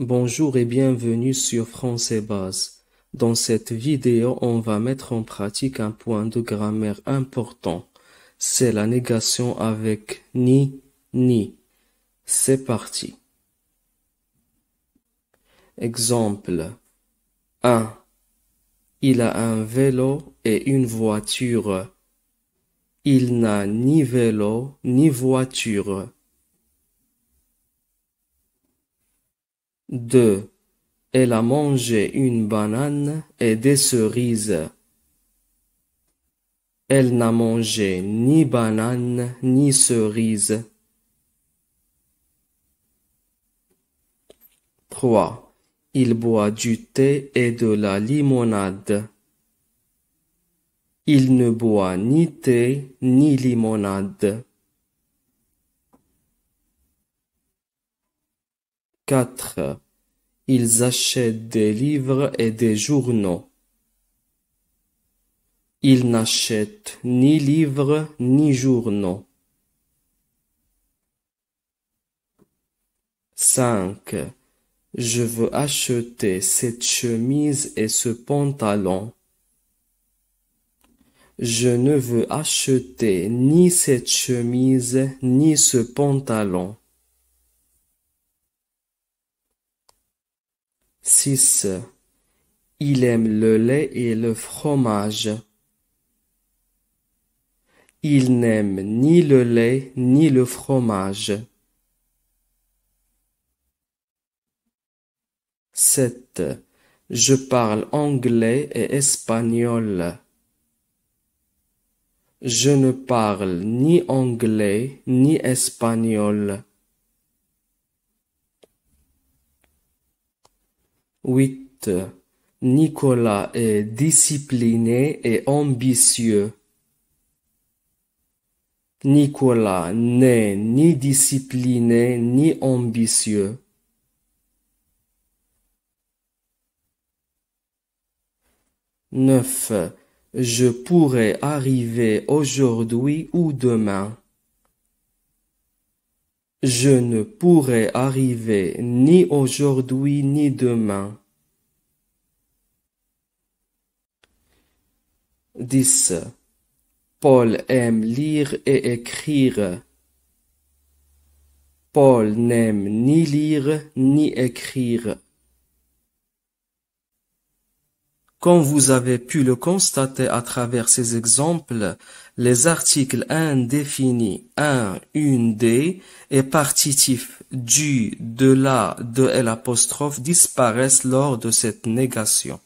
Bonjour et bienvenue sur Français Base. Dans cette vidéo, on va mettre en pratique un point de grammaire important. C'est la négation avec ni, ni. C'est parti. Exemple 1. Il a un vélo et une voiture. Il n'a ni vélo ni voiture. 2. Elle a mangé une banane et des cerises. Elle n'a mangé ni banane ni cerise. 3. Il boit du thé et de la limonade. Il ne boit ni thé ni limonade. 4 ils achètent des livres et des journaux. Ils n'achètent ni livres ni journaux. 5. Je veux acheter cette chemise et ce pantalon. Je ne veux acheter ni cette chemise ni ce pantalon. 6. Il aime le lait et le fromage. Il n'aime ni le lait ni le fromage. 7. Je parle anglais et espagnol. Je ne parle ni anglais ni espagnol. 8 Nicolas est discipliné et ambitieux. Nicolas n'est ni discipliné ni ambitieux. 9 Je pourrais arriver aujourd'hui ou demain. Je ne pourrai arriver ni aujourd'hui ni demain. 10. Paul aime lire et écrire. Paul n'aime ni lire ni écrire. Comme vous avez pu le constater à travers ces exemples, les articles indéfinis 1, 1, d et partitifs du, de la, de l' disparaissent lors de cette négation.